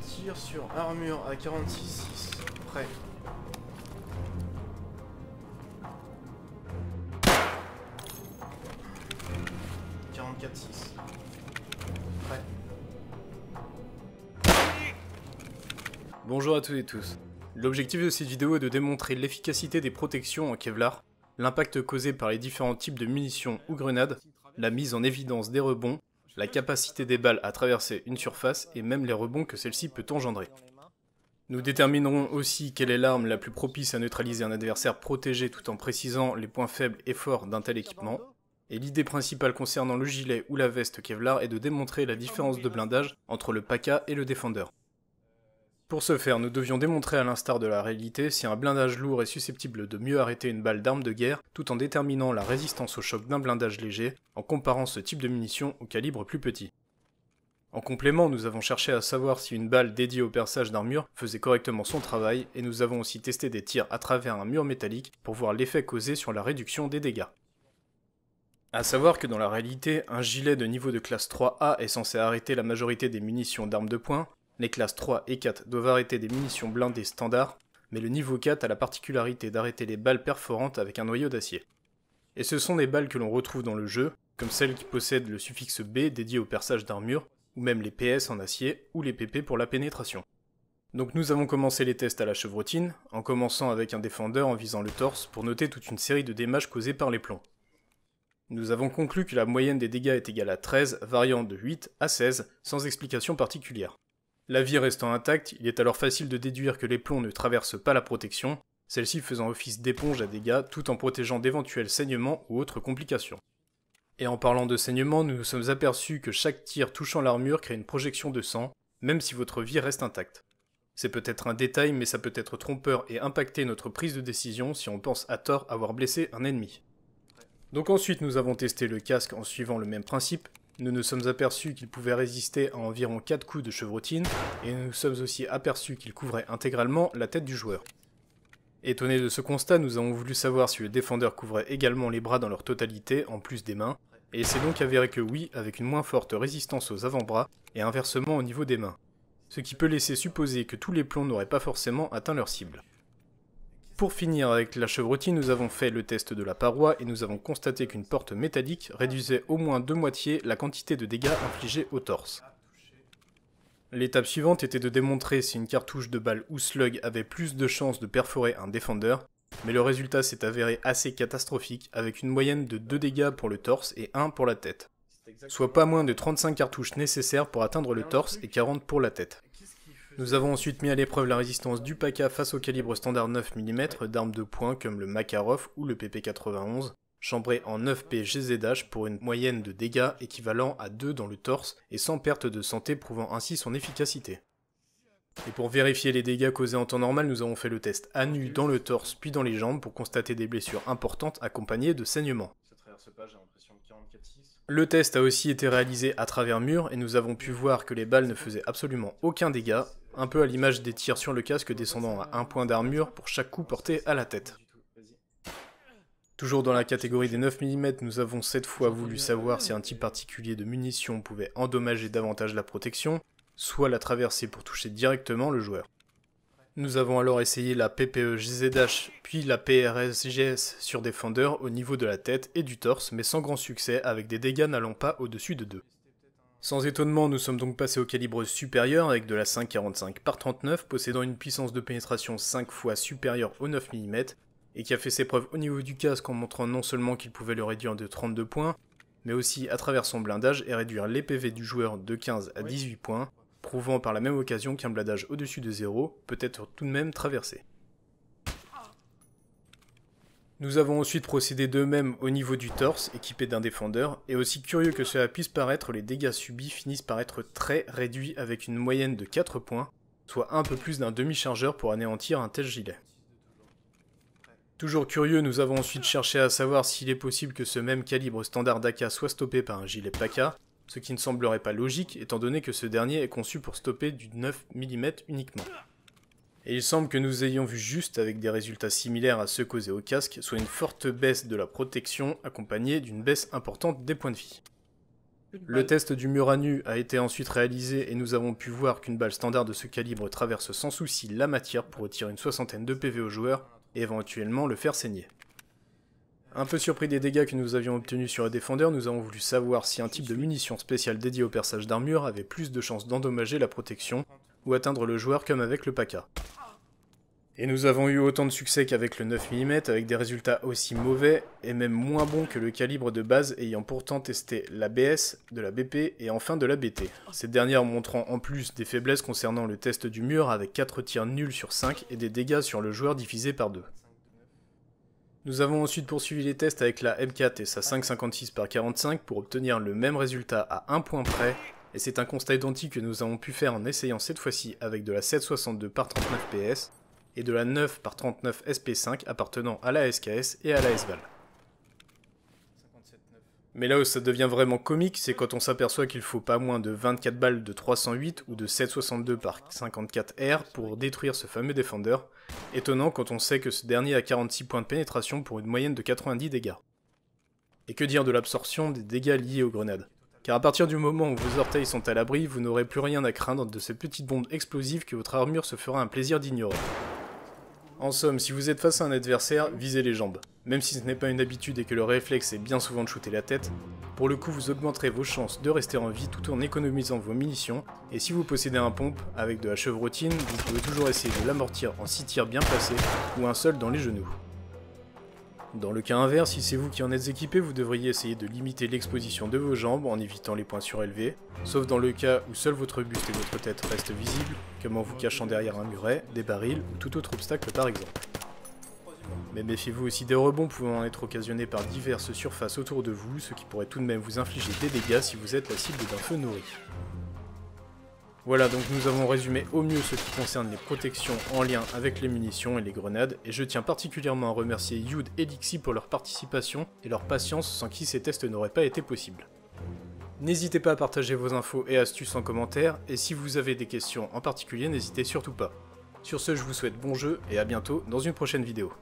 Tire sur armure à 46 44.6. Prêt. Bonjour à tous et tous. L'objectif de cette vidéo est de démontrer l'efficacité des protections en Kevlar, l'impact causé par les différents types de munitions ou grenades, la mise en évidence des rebonds, la capacité des balles à traverser une surface et même les rebonds que celle-ci peut engendrer. Nous déterminerons aussi quelle est l'arme la plus propice à neutraliser un adversaire protégé tout en précisant les points faibles et forts d'un tel équipement. Et l'idée principale concernant le gilet ou la veste Kevlar est de démontrer la différence de blindage entre le PACA et le défendeur. Pour ce faire, nous devions démontrer à l'instar de la réalité si un blindage lourd est susceptible de mieux arrêter une balle d'arme de guerre tout en déterminant la résistance au choc d'un blindage léger en comparant ce type de munitions au calibre plus petit. En complément, nous avons cherché à savoir si une balle dédiée au perçage d'armure faisait correctement son travail, et nous avons aussi testé des tirs à travers un mur métallique pour voir l'effet causé sur la réduction des dégâts. A savoir que dans la réalité, un gilet de niveau de classe 3A est censé arrêter la majorité des munitions d'armes de poing, les classes 3 et 4 doivent arrêter des munitions blindées standard, mais le niveau 4 a la particularité d'arrêter les balles perforantes avec un noyau d'acier. Et ce sont des balles que l'on retrouve dans le jeu, comme celles qui possèdent le suffixe B dédié au perçage d'armure, ou même les PS en acier ou les PP pour la pénétration. Donc nous avons commencé les tests à la chevrotine, en commençant avec un défendeur en visant le torse pour noter toute une série de démages causés par les plombs. Nous avons conclu que la moyenne des dégâts est égale à 13, variant de 8 à 16, sans explication particulière. La vie restant intacte, il est alors facile de déduire que les plombs ne traversent pas la protection, celle-ci faisant office d'éponge à dégâts tout en protégeant d'éventuels saignements ou autres complications. Et en parlant de saignements, nous nous sommes aperçus que chaque tir touchant l'armure crée une projection de sang, même si votre vie reste intacte. C'est peut-être un détail, mais ça peut être trompeur et impacter notre prise de décision si on pense à tort avoir blessé un ennemi. Donc ensuite nous avons testé le casque en suivant le même principe, nous nous sommes aperçus qu'il pouvait résister à environ 4 coups de chevrotine, et nous nous sommes aussi aperçus qu'il couvrait intégralement la tête du joueur. Étonnés de ce constat, nous avons voulu savoir si le défendeur couvrait également les bras dans leur totalité, en plus des mains, et c'est donc avéré que oui, avec une moins forte résistance aux avant-bras, et inversement au niveau des mains. Ce qui peut laisser supposer que tous les plombs n'auraient pas forcément atteint leur cible. Pour finir avec la chevrotine, nous avons fait le test de la paroi et nous avons constaté qu'une porte métallique réduisait au moins de moitié la quantité de dégâts infligés au torse. L'étape suivante était de démontrer si une cartouche de balle ou slug avait plus de chances de perforer un défendeur, mais le résultat s'est avéré assez catastrophique avec une moyenne de 2 dégâts pour le torse et 1 pour la tête. Soit pas moins de 35 cartouches nécessaires pour atteindre le torse et 40 pour la tête. Nous avons ensuite mis à l'épreuve la résistance du PAKA face au calibre standard 9 mm d'armes de poing comme le Makarov ou le PP91, chambré en 9P GZH pour une moyenne de dégâts équivalent à 2 dans le torse et sans perte de santé prouvant ainsi son efficacité. Et pour vérifier les dégâts causés en temps normal, nous avons fait le test à nu dans le torse puis dans les jambes pour constater des blessures importantes accompagnées de saignements. Le test a aussi été réalisé à travers mur et nous avons pu voir que les balles ne faisaient absolument aucun dégât, un peu à l'image des tirs sur le casque descendant à un point d'armure pour chaque coup porté à la tête. Toujours dans la catégorie des 9 mm, nous avons cette fois voulu savoir si un type particulier de munitions pouvait endommager davantage la protection, soit la traverser pour toucher directement le joueur. Nous avons alors essayé la ppe JZH puis la PRS-GS sur des au niveau de la tête et du torse, mais sans grand succès, avec des dégâts n'allant pas au-dessus de 2. Sans étonnement, nous sommes donc passés au calibre supérieur avec de la 5.45 par 39 possédant une puissance de pénétration 5 fois supérieure aux 9 mm, et qui a fait ses preuves au niveau du casque en montrant non seulement qu'il pouvait le réduire de 32 points, mais aussi à travers son blindage et réduire les PV du joueur de 15 à 18 points, prouvant par la même occasion qu'un bladage au-dessus de zéro peut être tout de même traversé. Nous avons ensuite procédé de même au niveau du torse, équipé d'un défendeur, et aussi curieux que cela puisse paraître, les dégâts subis finissent par être très réduits avec une moyenne de 4 points, soit un peu plus d'un demi-chargeur pour anéantir un tel gilet. Toujours curieux, nous avons ensuite cherché à savoir s'il est possible que ce même calibre standard d'AK soit stoppé par un gilet PACA, ce qui ne semblerait pas logique étant donné que ce dernier est conçu pour stopper du 9 mm uniquement. Et il semble que nous ayons vu juste avec des résultats similaires à ceux causés au casque, soit une forte baisse de la protection accompagnée d'une baisse importante des points de vie. Le test du mur à nu a été ensuite réalisé et nous avons pu voir qu'une balle standard de ce calibre traverse sans souci la matière pour retirer une soixantaine de PV au joueur et éventuellement le faire saigner. Un peu surpris des dégâts que nous avions obtenus sur le défendeur, nous avons voulu savoir si un type de munition spéciale dédié au perçage d'armure avait plus de chances d'endommager la protection ou atteindre le joueur comme avec le PACA. Et nous avons eu autant de succès qu'avec le 9 mm, avec des résultats aussi mauvais et même moins bons que le calibre de base, ayant pourtant testé la BS, de la BP et enfin de la BT. Cette dernière montrant en plus des faiblesses concernant le test du mur avec 4 tirs nuls sur 5 et des dégâts sur le joueur divisés par 2. Nous avons ensuite poursuivi les tests avec la M4 et sa 5.56 par 45 pour obtenir le même résultat à un point près, et c'est un constat identique que nous avons pu faire en essayant cette fois-ci avec de la 7.62 par 39 PS et de la 9 par 39 SP5 appartenant à la SKS et à la SVAL. Mais là où ça devient vraiment comique, c'est quand on s'aperçoit qu'il faut pas moins de 24 balles de 308 ou de 762 par 54R pour détruire ce fameux défendeur, étonnant quand on sait que ce dernier a 46 points de pénétration pour une moyenne de 90 dégâts. Et que dire de l'absorption des dégâts liés aux grenades Car à partir du moment où vos orteils sont à l'abri, vous n'aurez plus rien à craindre de ces petites bombes explosives que votre armure se fera un plaisir d'ignorer. En somme, si vous êtes face à un adversaire, visez les jambes. Même si ce n'est pas une habitude et que le réflexe est bien souvent de shooter la tête, pour le coup vous augmenterez vos chances de rester en vie tout en économisant vos munitions, et si vous possédez un pompe avec de la chevrotine, vous pouvez toujours essayer de l'amortir en 6 tirs bien placés ou un seul dans les genoux. Dans le cas inverse, si c'est vous qui en êtes équipé, vous devriez essayer de limiter l'exposition de vos jambes en évitant les points surélevés, sauf dans le cas où seul votre buste et votre tête restent visibles, comme en vous cachant derrière un muret, des barils ou tout autre obstacle par exemple. Mais méfiez-vous aussi des rebonds pouvant être occasionnés par diverses surfaces autour de vous, ce qui pourrait tout de même vous infliger des dégâts si vous êtes la cible d'un feu nourri. Voilà, donc nous avons résumé au mieux ce qui concerne les protections en lien avec les munitions et les grenades, et je tiens particulièrement à remercier Youd et Dixie pour leur participation et leur patience sans qui ces tests n'auraient pas été possibles. N'hésitez pas à partager vos infos et astuces en commentaire, et si vous avez des questions en particulier, n'hésitez surtout pas. Sur ce, je vous souhaite bon jeu et à bientôt dans une prochaine vidéo.